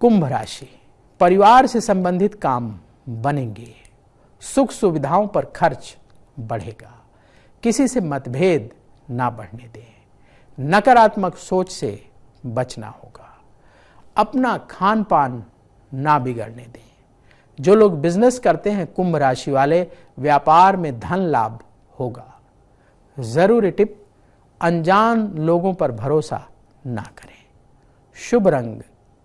कुंभ राशि परिवार से संबंधित काम बनेंगे सुख सुविधाओं पर खर्च बढ़ेगा किसी से मतभेद ना बढ़ने दें नकारात्मक सोच से बचना होगा अपना खान पान ना बिगड़ने दें जो लोग बिजनेस करते हैं कुंभ राशि वाले व्यापार में धन लाभ होगा जरूरी टिप अनजान लोगों पर भरोसा ना करें शुभ रंग